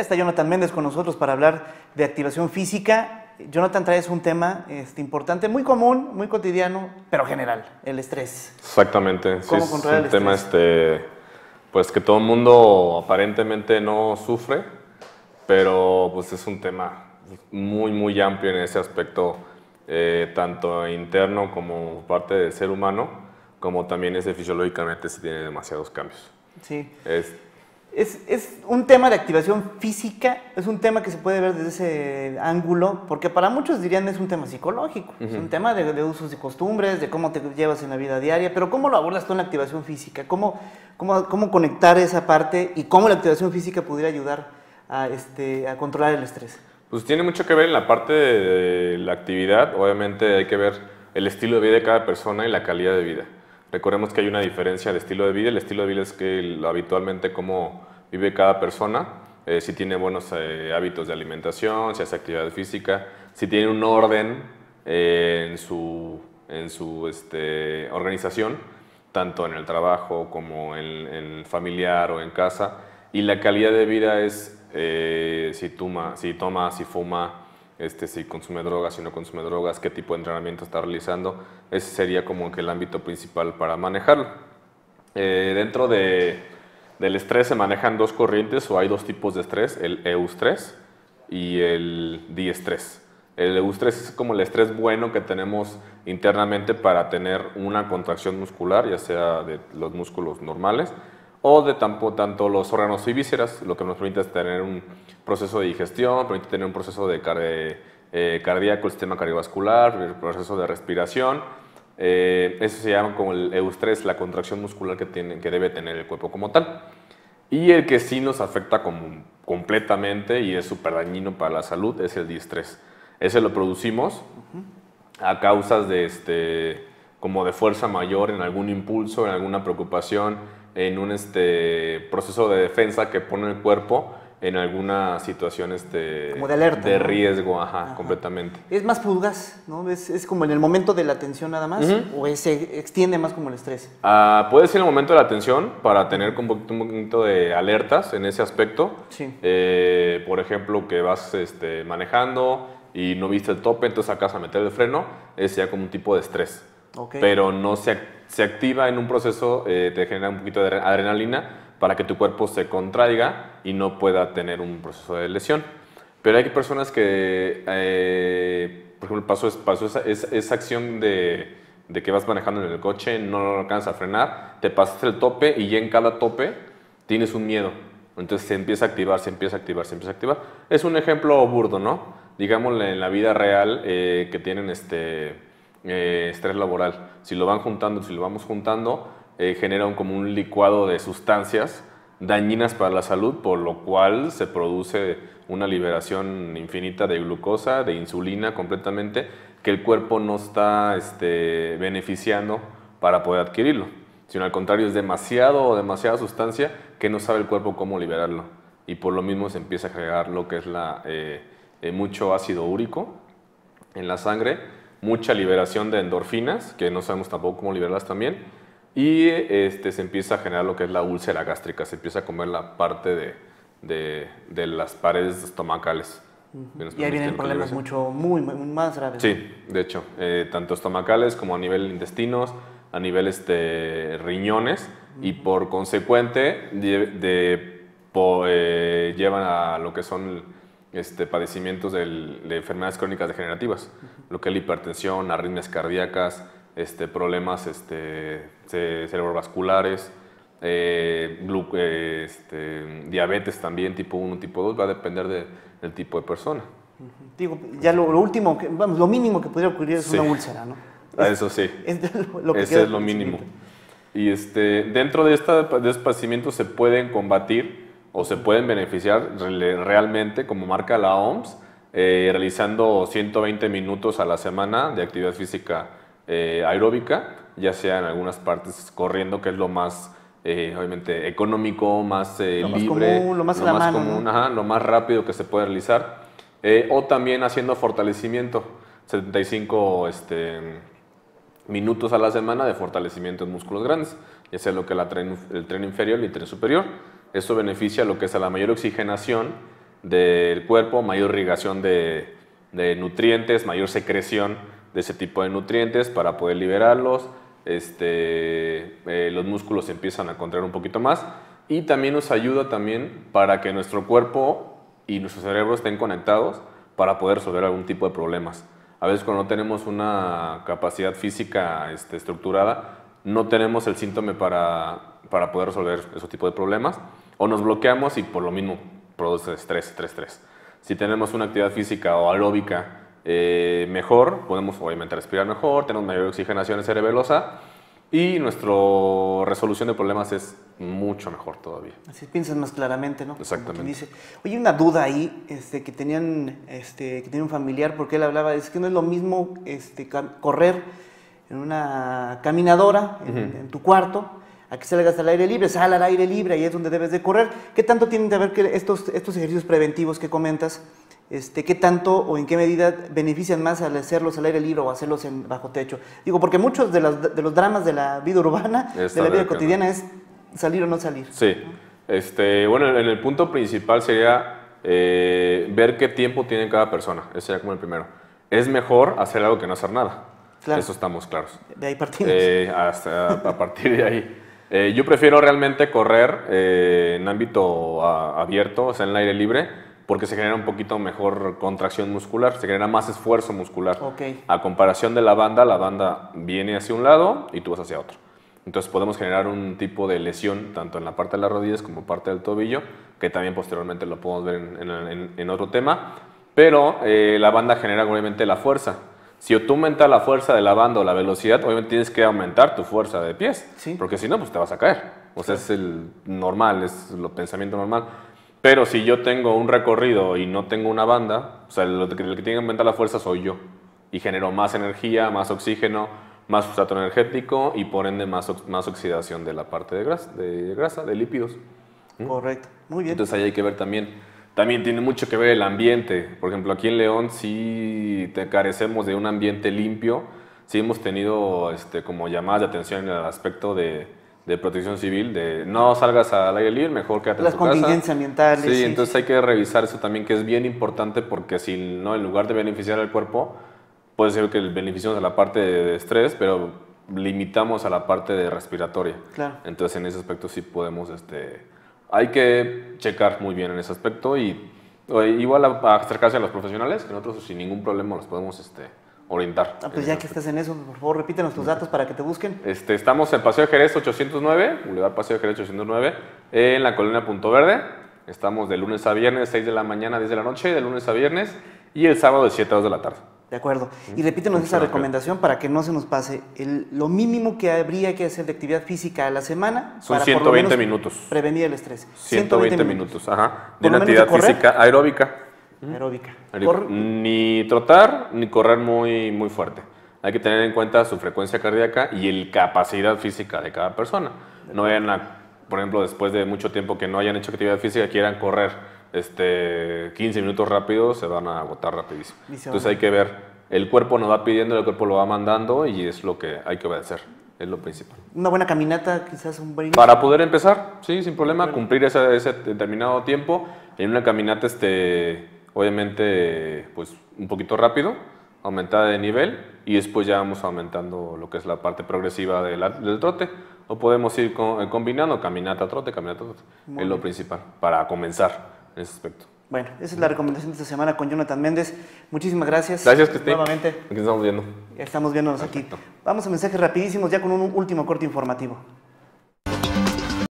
está Jonathan Méndez con nosotros para hablar de activación física. Jonathan, traes un tema este, importante, muy común, muy cotidiano, pero general, el estrés. Exactamente. sí, es un tema este, pues que todo el mundo aparentemente no sufre, pero pues es un tema muy, muy amplio en ese aspecto, eh, tanto interno como parte del ser humano, como también es fisiológicamente se tiene demasiados cambios. Sí. Es es, es, un tema de activación física, es un tema que se puede ver desde ese ángulo, porque para muchos dirían es un tema psicológico, es un tema de, de, usos y costumbres, de cómo te llevas en la vida diaria, pero ¿cómo lo abordas tú en la activación física? ¿Cómo, cómo, cómo conectar esa parte y cómo la activación física pudiera ayudar a, este, a controlar el estrés? Pues tiene mucho que ver en la parte de la actividad, obviamente hay que ver el estilo de vida de cada persona y la calidad de vida. Recordemos que hay una diferencia de estilo de vida. El estilo de vida es que habitualmente cómo vive cada persona, eh, si tiene buenos eh, hábitos de alimentación, si hace actividad física, si tiene un orden eh, en su, en su este, organización, tanto en el trabajo como en, en, familiar o en casa. Y la calidad de vida es si, si toma, si fuma, este, si consume drogas, si no consume drogas, qué tipo de entrenamiento está realizando. Ese sería como que el ámbito principal para manejarlo. Eh, dentro del estrés se manejan dos corrientes o hay dos tipos de estrés, el eustrés y el diestrés. El eustrés es como el estrés bueno que tenemos internamente para tener una contracción muscular, ya sea de los músculos normales, o de tanto, tanto los órganos y vísceras, lo que nos permite tener un proceso de digestión, permite tener un proceso de eh, cardíaco, el sistema cardiovascular, el proceso de respiración. Eh, eso se llama como el eustrés, la contracción muscular que, tienen que debe tener el cuerpo como tal. Y el que sí nos afecta como completamente y es súper dañino para la salud es el distrés. Ese lo producimos a causas de, este, como de fuerza mayor en algún impulso, en alguna preocupación, en un este, proceso de defensa que pone el cuerpo en alguna situación este, de, alerta, riesgo, ajá, completamente. Es más fugaz, ¿no? Es, es, como en el momento de la tensión nada más, o se extiende más como el estrés. Ah, puede ser en el momento de la tensión para tener un poquito, un poquito de alertas en ese aspecto. Sí. Eh, por ejemplo, que vas este, manejando y no viste el tope, entonces sacas a meter el freno, es ya como un tipo de estrés. Okay. Pero no se se activa en un proceso, eh, te genera un poquito de adrenalina para que tu cuerpo se contraiga y no pueda tener un proceso de lesión. Pero hay personas que, eh, por ejemplo, pasó, pasó esa, acción de, de, que vas manejando en el coche, no lo alcanzas a frenar, te pasas el tope y ya en cada tope tienes un miedo. Entonces se empieza a activar, se empieza a activar, se empieza a activar. Es un ejemplo burdo, ¿no? Digamos en la vida real eh, que tienen este eh, estrés laboral. Si lo van juntando, si lo vamos juntando, eh, generan como un licuado de sustancias dañinas para la salud, por lo cual se produce una liberación infinita de glucosa, de insulina completamente, que el cuerpo no está este, beneficiando para poder adquirirlo, sino al contrario es demasiado o demasiada sustancia que no sabe el cuerpo cómo liberarlo. Y por lo mismo se empieza a agregar lo que es eh, mucho ácido úrico en la sangre mucha liberación de endorfinas, que no sabemos tampoco cómo liberarlas también, y este, se empieza a generar lo que es la úlcera gástrica, se empieza a comer la parte de, las paredes estomacales. Y ahí vienen problemas mucho, muy, muy, más graves. Sí, de hecho, eh, tanto estomacales como a nivel intestinos, a nivel este, riñones, y por consecuente de, eh, llevan a lo que son este, padecimientos de enfermedades crónicas degenerativas, lo que es la hipertensión, arritmias cardíacas, este, problemas este, cerebrovasculares, eh, eh, este, diabetes también, tipo 1, tipo 2, va a depender del tipo de persona. ya lo, último, vamos, lo mínimo que podría ocurrir es una úlcera, ¿no? Ah, eso sí. Ese es lo mínimo. Y este, dentro de, esta, de estos padecimientos se pueden combatir o se pueden beneficiar realmente, como marca la OMS, eh, realizando 120 minutos a la semana de actividad física eh, aeróbica, ya sea en algunas partes corriendo, que es lo más eh, obviamente económico, más lo más común, lo más, rápido que se puede realizar, o también haciendo fortalecimiento, 75 este, minutos a la semana de fortalecimiento en músculos grandes, ya sea lo que el tren inferior y el tren superior. Esto beneficia lo que es a la mayor oxigenación del cuerpo, mayor irrigación de, nutrientes, mayor secreción de ese tipo de nutrientes para poder liberarlos. Este, eh, los músculos empiezan a contraer un poquito más y también nos ayuda también para que nuestro cuerpo y nuestro cerebro estén conectados para poder resolver algún tipo de problemas. A veces cuando no tenemos una capacidad física este, estructurada, no tenemos el síntoma para, poder resolver ese tipo de problemas, o nos bloqueamos y por lo mismo produce estrés, estrés, estrés. Si tenemos una actividad física o aeróbica eh, mejor, podemos obviamente respirar mejor, tenemos mayor oxigenación cerebelosa y nuestra resolución de problemas es mucho mejor todavía. Así piensas más claramente, ¿no? Exactamente. Dice. Oye, una duda ahí este, que, tenían, este, que tenía un familiar, porque él hablaba, es que no es lo mismo este, correr en una caminadora en, tu cuarto, a que salgas al aire libre, sal al aire libre, ahí es donde debes de correr. ¿Qué tanto tienen que ver que estos, estos ejercicios preventivos que comentas? Este, qué tanto o en qué medida benefician más al hacerlos al aire libre o hacerlos en bajo techo. Digo, porque muchos de, los dramas de la vida urbana, de la vida cotidiana, es salir o no salir. Sí. Este, bueno, en el punto principal sería eh, ver qué tiempo tiene cada persona. Ese sería como el primero. Es mejor hacer algo que no hacer nada. Eso estamos claros. De ahí partimos. Eh, hasta, a partir de ahí. Eh, yo prefiero realmente correr eh, en ámbito ah, abierto, o sea, en el aire libre, porque se genera un poquito mejor contracción muscular, se genera más esfuerzo muscular. A comparación de la banda, la banda viene hacia un lado y tú vas hacia otro. Entonces podemos generar un tipo de lesión tanto en la parte de las rodillas como parte del tobillo, que también posteriormente lo podemos ver en, otro tema. Pero la banda genera obviamente la fuerza. Si tú aumentas la fuerza de la banda o la velocidad, obviamente tienes que aumentar tu fuerza de pies. Porque si no, pues te vas a caer. O sea, es el normal, es el pensamiento normal. Pero si yo tengo un recorrido y no tengo una banda, o sea, el, que tiene que aumentar la fuerza soy yo. Y genero más energía, más oxígeno, más sustrato energético y por ende más, más oxidación de la parte de grasa, de, grasa, de lípidos. Correcto, muy bien. Entonces ahí hay que ver también también tiene mucho que ver el ambiente. Por ejemplo, aquí en León sí te carecemos de un ambiente limpio. Sí hemos tenido este, como llamadas de atención en el aspecto de, protección civil, de no salgas al aire libre, mejor quédate Las en casa. Las contingencias ambientales. Sí, entonces hay que revisar eso también, que es bien importante porque si no, en lugar de beneficiar al cuerpo, puede ser que beneficiamos a la parte de estrés, pero limitamos a la parte de respiratoria. Claro. Entonces en ese aspecto sí podemos... Este, hay que checar muy bien en ese aspecto y igual a, acercarse a los profesionales, que nosotros sin ningún problema los podemos este, orientar. Ah, pues ya que estás en eso, por favor, repítenos tus datos para que te busquen. Este, estamos en Paseo de Jerez 809, Boulevard Paseo de Jerez 809, en la colonia Punto Verde. Estamos de lunes a viernes, 6 de la mañana, 10 de la noche, de lunes a viernes, y el sábado de 7 a 2 de la tarde. ¿De acuerdo? Y repítenos esa recomendación para que no se nos pase. lo mínimo que habría que hacer de actividad física a la semana son para 120 por minutos. Prevenir el estrés. 120, minutos, De una actividad física aeróbica. Mm. Aeróbica. Ni trotar ni correr muy, muy fuerte. Hay que tener en cuenta su frecuencia cardíaca y la capacidad física de cada persona. No vayan por ejemplo, después de mucho tiempo que no hayan hecho actividad física, quieran correr este, 15 minutos rápidos se van a agotar rapidísimo. Entonces hay que ver, el cuerpo nos va pidiendo, el cuerpo lo va mandando y es lo que hay que obedecer, es lo principal. Una buena caminata, quizás un brinco Para poder empezar, sí, sin problema, cumplir ese, determinado tiempo. En una caminata, este, obviamente, pues un poquito rápido, aumentada de nivel y después ya vamos aumentando lo que es la parte progresiva del trote. O podemos ir eh, combinando caminata, trote, caminata, trote. es lo principal para comenzar bueno, esa es la recomendación de esta semana con Jonathan Méndez. Muchísimas gracias. Gracias, Nuevamente. estamos viendo. estamos viéndonos aquí. Vamos a mensajes rapidísimos ya con un último corte informativo.